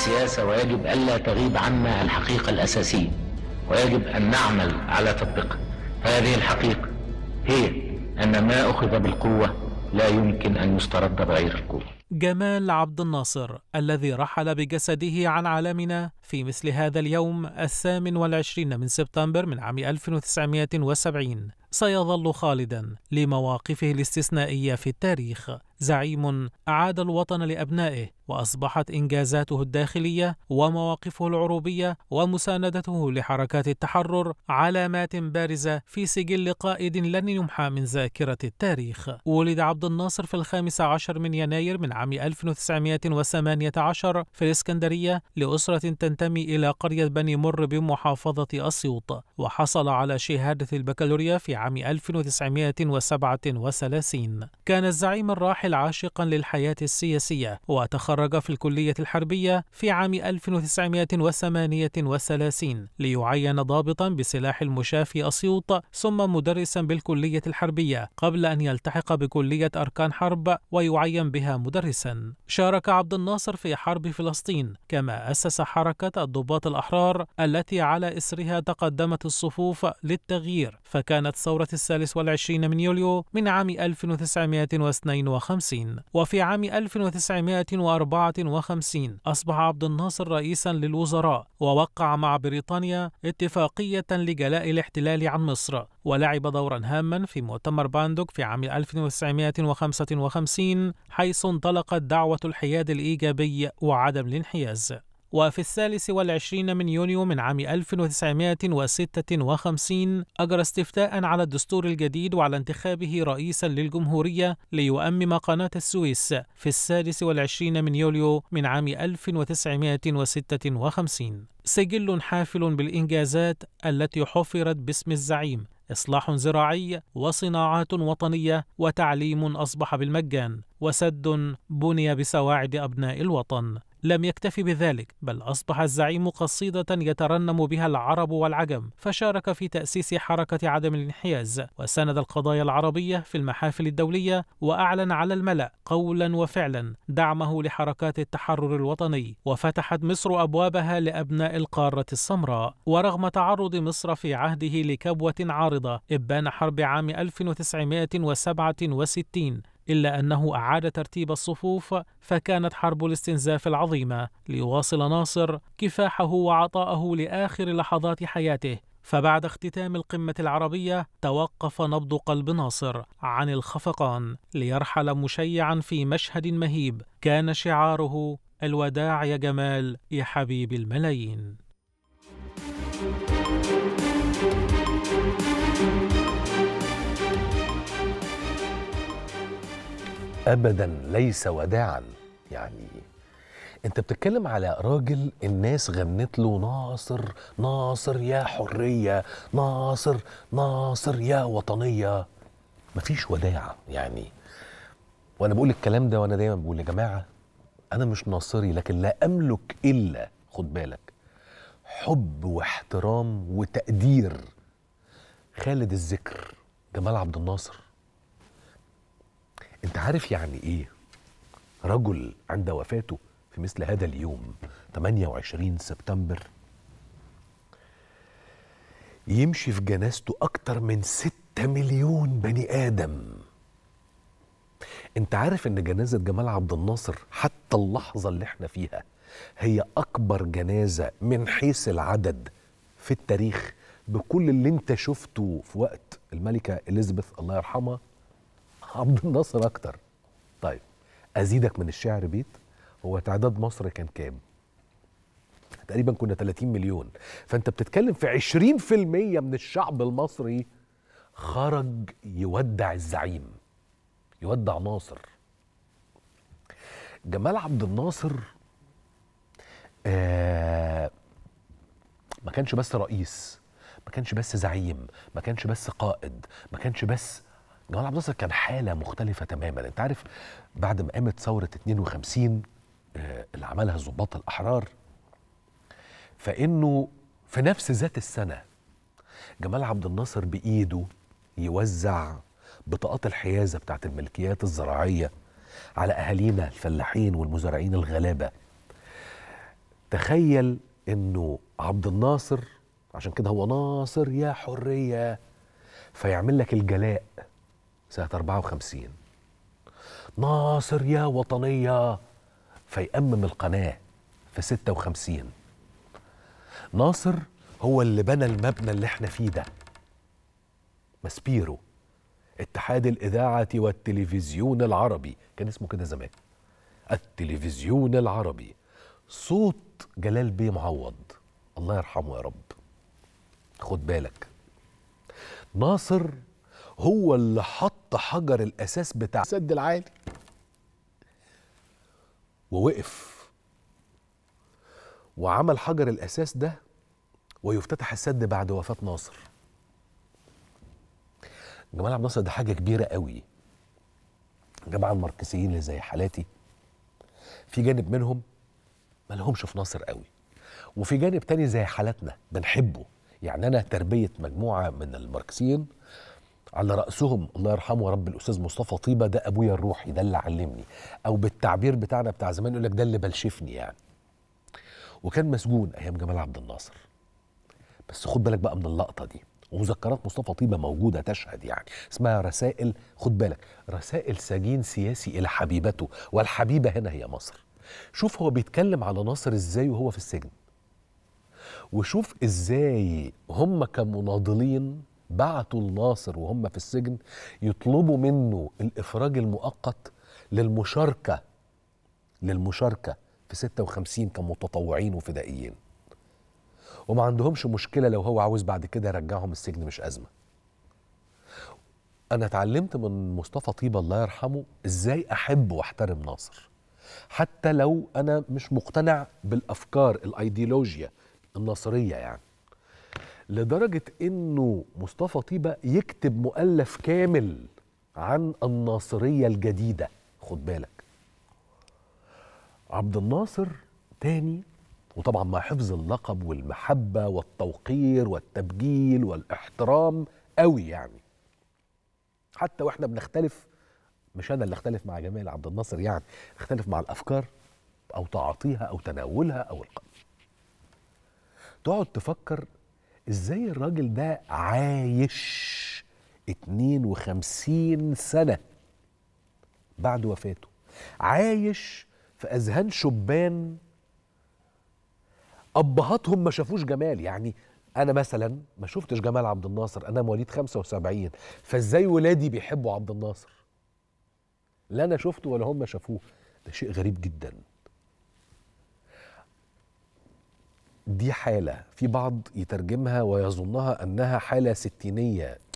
السياسة ويجب ألا تغيب عنا الحقيقة الأساسية ويجب أن نعمل على تطبيقها هذه الحقيقة هي أن ما أخذ بالقوة لا يمكن أن يسترد بغير القوة جمال عبد الناصر الذي رحل بجسده عن عالمنا في مثل هذا اليوم الثامن والعشرين من سبتمبر من عام 1970 سيظل خالدا لمواقفه الاستثنائية في التاريخ زعيم أعاد الوطن لأبنائه وأصبحت إنجازاته الداخلية ومواقفه العروبية ومساندته لحركات التحرر علامات بارزة في سجل قائد لن يمحى من ذاكرة التاريخ ولد عبد الناصر في الخامس عشر من يناير من عام 1918 في الإسكندرية لأسرة تنتمي إلى قرية بني مر بمحافظة أسيوط وحصل على شهادة البكالوريا في عام 1937 كان الزعيم الراحل عاشقا للحياة السياسية وتخرج في الكلية الحربية في عام 1938 ليعين ضابطا بسلاح المشاة في أسيوط ثم مدرسا بالكلية الحربية قبل أن يلتحق بكلية أركان حرب ويعين بها مدرسا شارك عبد الناصر في حرب فلسطين كما أسس حركة الضباط الأحرار التي على إسرها تقدمت الصفوف للتغيير فكانت ثورة الثالث والعشرين من يوليو من عام 1952 وفي عام 1954 أصبح عبد الناصر رئيسا للوزراء ووقع مع بريطانيا اتفاقية لجلاء الاحتلال عن مصر ولعب دورا هاما في مؤتمر باندوك في عام 1955 حيث انطلقت دعوة الحياد الإيجابي وعدم الانحياز وفي الثالث والعشرين من يونيو من عام 1956 أجرى استفتاء على الدستور الجديد وعلى انتخابه رئيسا للجمهورية ليؤمم قناة السويس في السادس والعشرين من يوليو من عام 1956 سجل حافل بالإنجازات التي حفرت باسم الزعيم إصلاح زراعي وصناعات وطنية وتعليم أصبح بالمجان وسد بني بسواعد أبناء الوطن لم يكتف بذلك بل أصبح الزعيم قصيدة يترنم بها العرب والعجم فشارك في تأسيس حركة عدم الانحياز وسند القضايا العربية في المحافل الدولية وأعلن على الملأ قولا وفعلا دعمه لحركات التحرر الوطني وفتحت مصر أبوابها لأبناء القارة السمراء ورغم تعرض مصر في عهده لكبوة عارضة إبان حرب عام 1967 إلا أنه أعاد ترتيب الصفوف فكانت حرب الاستنزاف العظيمة ليواصل ناصر كفاحه وعطاءه لآخر لحظات حياته فبعد اختتام القمة العربية توقف نبض قلب ناصر عن الخفقان ليرحل مشيعا في مشهد مهيب كان شعاره الوداع يا جمال يا حبيب الملايين ابدا ليس وداعا يعني انت بتتكلم على راجل الناس غنت له ناصر ناصر يا حريه ناصر ناصر يا وطنيه مفيش وداع يعني وانا بقول الكلام ده وانا دايما بقول يا جماعه انا مش ناصري لكن لا املك الا خد بالك حب واحترام وتقدير خالد الذكر جمال عبد الناصر انت عارف يعني ايه رجل عند وفاته في مثل هذا اليوم 28 سبتمبر يمشي في جنازته أكتر من 6 مليون بني آدم أنت عارف إن جنازة جمال عبد الناصر حتى اللحظة اللي احنا فيها هي أكبر جنازة من حيث العدد في التاريخ بكل اللي أنت شفته في وقت الملكة إليزابيث الله يرحمها عبد الناصر اكتر طيب ازيدك من الشعر بيت هو تعداد مصر كان كام تقريبا كنا 30 مليون فانت بتتكلم في 20% من الشعب المصري خرج يودع الزعيم يودع ناصر جمال عبد الناصر آه ما كانش بس رئيس ما كانش بس زعيم ما كانش بس قائد ما كانش بس جمال عبد الناصر كان حاله مختلفه تماما انت عارف بعد ما قامت ثوره 52 آه، اللي عملها الضباط الاحرار فانه في نفس ذات السنه جمال عبد الناصر بايده يوزع بطاقات الحيازه بتاعت الملكيات الزراعيه على اهالينا الفلاحين والمزارعين الغلابه تخيل انه عبد الناصر عشان كده هو ناصر يا حريه فيعمل لك الجلاء سنة 54 ناصر يا وطنية فيأمم القناة في 56 ناصر هو اللي بنى المبنى اللي احنا فيه ده مسبيرو اتحاد الإذاعة والتلفزيون العربي كان اسمه كده زمان التلفزيون العربي صوت جلال بيه معوض الله يرحمه يا رب خد بالك ناصر هو اللي حط حجر الاساس بتاع السد العالي ووقف وعمل حجر الاساس ده ويفتتح السد بعد وفاه ناصر جمال عبد الناصر ده حاجه كبيره قوي جماعه الماركسيين اللي زي حالاتي في جانب منهم ما لهمش في ناصر قوي وفي جانب تاني زي حالاتنا بنحبه يعني انا تربيه مجموعه من الماركسيين على رأسهم الله يرحمه رب الأستاذ مصطفى طيبة ده أبويا الروحي ده اللي علمني أو بالتعبير بتاعنا بتاع زمان يقول لك ده اللي بلشفني يعني وكان مسجون أيام جمال عبد الناصر بس خد بالك بقى من اللقطة دي ومذكرات مصطفى طيبة موجودة تشهد يعني اسمها رسائل خد بالك رسائل سجين سياسي إلى حبيبته والحبيبة هنا هي مصر شوف هو بيتكلم على ناصر إزاي وهو في السجن وشوف إزاي هم كمناضلين بعتوا الناصر وهم في السجن يطلبوا منه الإفراج المؤقت للمشاركة للمشاركة في 56 كمتطوعين وفدائيين وما عندهمش مشكلة لو هو عاوز بعد كده يرجعهم السجن مش أزمة أنا اتعلمت من مصطفى طيبة الله يرحمه إزاي أحب وأحترم ناصر حتى لو أنا مش مقتنع بالأفكار الأيديولوجيا الناصرية يعني لدرجه انه مصطفى طيبه يكتب مؤلف كامل عن الناصريه الجديده خد بالك عبد الناصر تاني وطبعا مع حفظ اللقب والمحبه والتوقير والتبجيل والاحترام قوي يعني حتى واحنا بنختلف مش انا اللي اختلف مع جمال عبد الناصر يعني اختلف مع الافكار او تعاطيها او تناولها او القلب تقعد تفكر ازاي الراجل ده عايش 52 سنه بعد وفاته عايش في اذهان شبان ابهاتهم ما شافوش جمال يعني انا مثلا ما شفتش جمال عبد الناصر انا مواليد 75 فازاي ولادي بيحبوا عبد الناصر لا انا شفته ولا هم شافوه ده شيء غريب جدا دي حالة في بعض يترجمها ويظنها أنها حالة ستينية